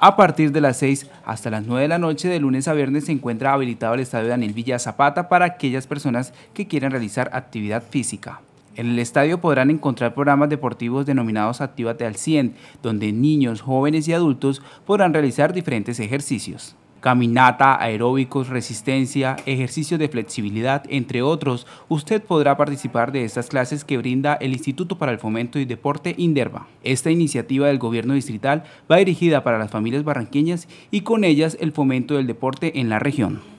A partir de las 6 hasta las 9 de la noche de lunes a viernes se encuentra habilitado el estadio Daniel Villa Zapata para aquellas personas que quieran realizar actividad física. En el estadio podrán encontrar programas deportivos denominados Actívate al 100, donde niños, jóvenes y adultos podrán realizar diferentes ejercicios. Caminata, aeróbicos, resistencia, ejercicio de flexibilidad, entre otros, usted podrá participar de estas clases que brinda el Instituto para el Fomento y Deporte Inderva. Esta iniciativa del gobierno distrital va dirigida para las familias barranqueñas y con ellas el fomento del deporte en la región.